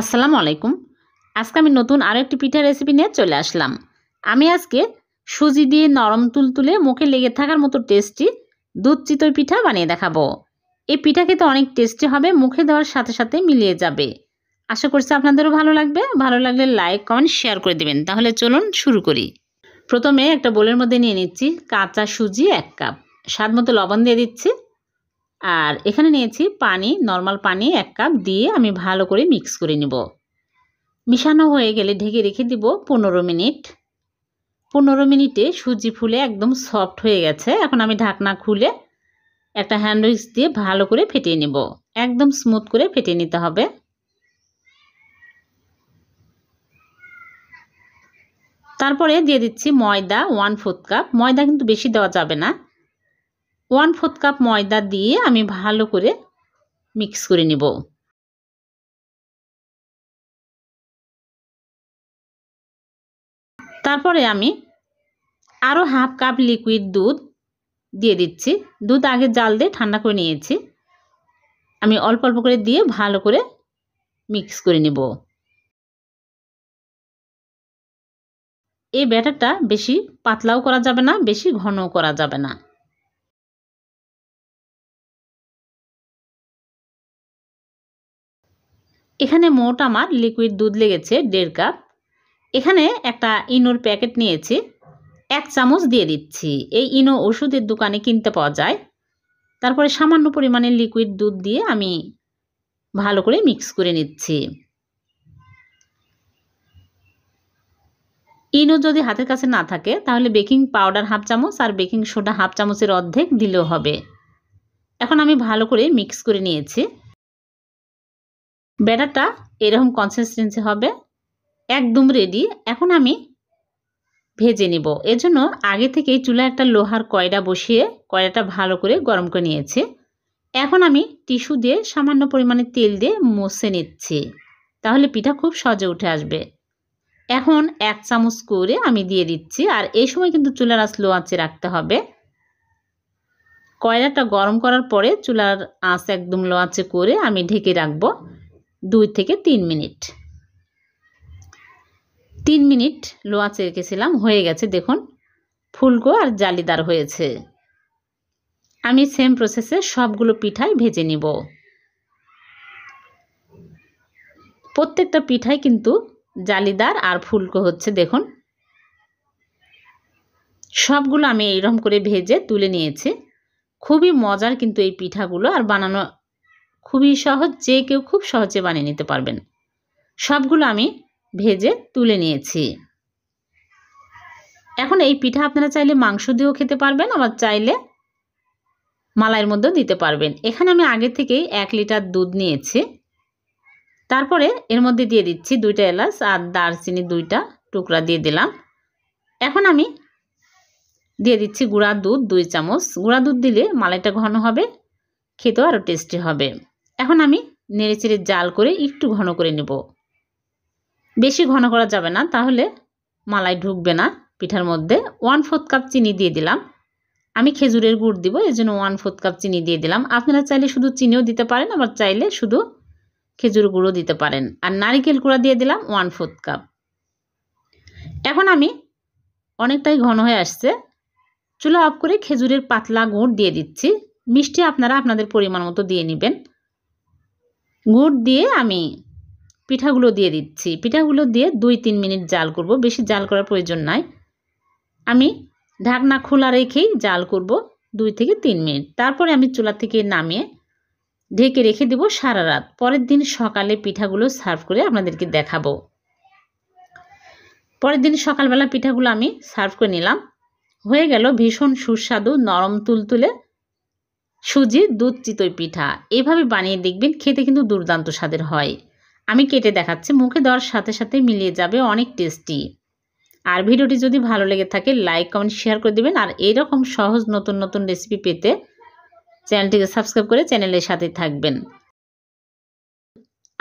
আসসালামু আলাইকুম আজকে আমি নতুন আরেকটি পিঠা রেসিপি নিয়ে চলে আসলাম আমি আজকে সুজি দিয়ে নরম তুল তুলে মুখে লেগে থাকার মতো টেস্টি দুধ চিতই পিঠা বানিয়ে দেখাবো এই পিঠা খেতে অনেক টেস্টি হবে মুখে দেওয়ার সাথে সাথে মিলিয়ে যাবে আশা করছি আপনাদেরও ভালো লাগবে ভালো লাগলে লাইক কমেন্ট শেয়ার করে দেবেন তাহলে চলুন শুরু করি প্রথমে একটা বোলের মধ্যে নিয়ে নিচ্ছি কাঁচা সুজি এক কাপ স্বাদ মতো লবণ দিয়ে দিচ্ছি আর এখানে নিয়েছি পানি নর্মাল পানি এক কাপ দিয়ে আমি ভালো করে মিক্স করে নিব মিশানো হয়ে গেলে ঢেকে রেখে দিব পনেরো মিনিট পনেরো মিনিটে সুজি ফুলে একদম সফট হয়ে গেছে এখন আমি ঢাকনা খুলে একটা হ্যান্ডউইক্স দিয়ে ভালো করে ফেটিয়ে নেব একদম স্মুথ করে ফেটিয়ে নিতে হবে তারপরে দিয়ে দিচ্ছি ময়দা ওয়ান ফোর্থ কাপ ময়দা কিন্তু বেশি দেওয়া যাবে না ওয়ান ফোর্থ কাপ ময়দা দিয়ে আমি ভালো করে মিক্স করে নেব তারপরে আমি আরও হাফ কাপ লিকুইড দুধ দিয়ে দিচ্ছি দুধ আগে জাল দিয়ে ঠান্ডা করে নিয়েছি আমি অল্প অল্প করে দিয়ে ভালো করে মিক্স করে নেব এই ব্যাটারটা বেশি পাতলাও করা যাবে না বেশি ঘনও করা যাবে না এখানে মোট আমার লিকুইড দুধ লেগেছে দেড় কাপ এখানে একটা ইনোর প্যাকেট নিয়েছি এক চামচ দিয়ে দিচ্ছি এই ইনো ওষুধের দোকানে কিনতে পাওয়া যায় তারপরে সামান্য পরিমাণে লিকুইড দুধ দিয়ে আমি ভালো করে মিক্স করে নিচ্ছি ইনো যদি হাতের কাছে না থাকে তাহলে বেকিং পাউডার হাফ চামচ আর বেকিং সোডা হাফ চামচের অর্ধেক দিলেও হবে এখন আমি ভালো করে মিক্স করে নিয়েছি ব্যাটারটা এরকম কনসিস্টেন্সি হবে একদম রেডি এখন আমি ভেজে নিব এজন্য আগে থেকেই চুলা একটা লোহার কয়ডা বসিয়ে কয়ডাটা ভালো করে গরম করে নিয়েছি এখন আমি টিস্যু দিয়ে সামান্য পরিমাণে তেল দিয়ে মুছে নিচ্ছি তাহলে পিঠা খুব সহজে উঠে আসবে এখন এক চামচ করে আমি দিয়ে দিচ্ছি আর এই সময় কিন্তু চুলার আঁচ লো আঁচে রাখতে হবে কয়লাটা গরম করার পরে চুলার আঁচ একদম লো আঁচে করে আমি ঢেকে রাখবো দুই থেকে তিন মিনিট তিন মিনিট লো আঁচে রেখেছিলাম হয়ে গেছে দেখুন ফুলকো আর জালিদার হয়েছে আমি সেম প্রসেসে সবগুলো পিঠাই ভেজে নিব প্রত্যেকটা পিঠাই কিন্তু জালিদার আর ফুলকো হচ্ছে দেখুন সবগুলো আমি এইরকম করে ভেজে তুলে নিয়েছি খুবই মজার কিন্তু এই পিঠাগুলো আর বানানো খুবই সহজ যে কেউ খুব সহজে বানিয়ে নিতে পারবেন সবগুলো আমি ভেজে তুলে নিয়েছি এখন এই পিঠা আপনারা চাইলে মাংস দিয়েও খেতে পারবেন আবার চাইলে মালাইয়ের মধ্যে দিতে পারবেন এখানে আমি আগে থেকেই এক লিটার দুধ নিয়েছি তারপরে এর মধ্যে দিয়ে দিচ্ছি দুইটা এলাচ আর দারচিনি দুইটা টুকরা দিয়ে দিলাম এখন আমি দিয়ে দিচ্ছি গুঁড়া দুধ দুই চামচ গুঁড়া দুধ দিলে মালাইটা ঘন হবে খেতেও আরও টেস্টি হবে এখন আমি নেড়েচেড়ে জাল করে একটু ঘন করে নেব বেশি ঘন করা যাবে না তাহলে মালাই ঢুকবে না পিঠার মধ্যে ওয়ান ফোর্থ কাপ চিনি দিয়ে দিলাম আমি খেজুরের গুড় দিব এই জন্য ওয়ান ফোর্থ কাপ চিনি দিয়ে দিলাম আপনারা চাইলে শুধু চিনিও দিতে পারেন আবার চাইলে শুধু খেজুর গুঁড়ো দিতে পারেন আর নারিকেল কুড়া দিয়ে দিলাম ওয়ান ফোর্থ কাপ এখন আমি অনেকটাই ঘন হয়ে আসছে চুলা অফ করে খেজুরের পাতলা গুড় দিয়ে দিচ্ছি মিষ্টি আপনারা আপনাদের পরিমাণ মতো দিয়ে নেবেন গুড় দিয়ে আমি পিঠাগুলো দিয়ে দিচ্ছি পিঠাগুলো দিয়ে দুই তিন মিনিট জাল করব বেশি জাল করার প্রয়োজন নাই আমি ঢাকনা খোলা রেখেই জাল করব দুই থেকে তিন মিনিট তারপরে আমি চুলা থেকে নামিয়ে ঢেকে রেখে দেব সারা রাত পরের দিন সকালে পিঠাগুলো সার্ভ করে আপনাদেরকে দেখাবো পরের দিন সকালবেলা পিঠাগুলো আমি সার্ভ করে নিলাম হয়ে গেল ভীষণ সুস্বাদু নরম তুলতুলে সুজির দুধ চিতই পিঠা এভাবে বানিয়ে দেখবেন খেতে কিন্তু দুর্দান্ত স্বাদের হয় আমি কেটে দেখাচ্ছি মুখে দেওয়ার সাথে সাথে মিলিয়ে যাবে অনেক টেস্টি আর ভিডিওটি যদি ভালো লেগে থাকে লাইক কমেন্ট শেয়ার করে দেবেন আর এইরকম সহজ নতুন নতুন রেসিপি পেতে চ্যানেলটিকে সাবস্ক্রাইব করে চ্যানেলের সাথে থাকবেন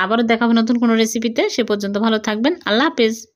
আবারও দেখাবো নতুন কোনো রেসিপিতে সে পর্যন্ত ভালো থাকবেন আল্লাহ হাফেজ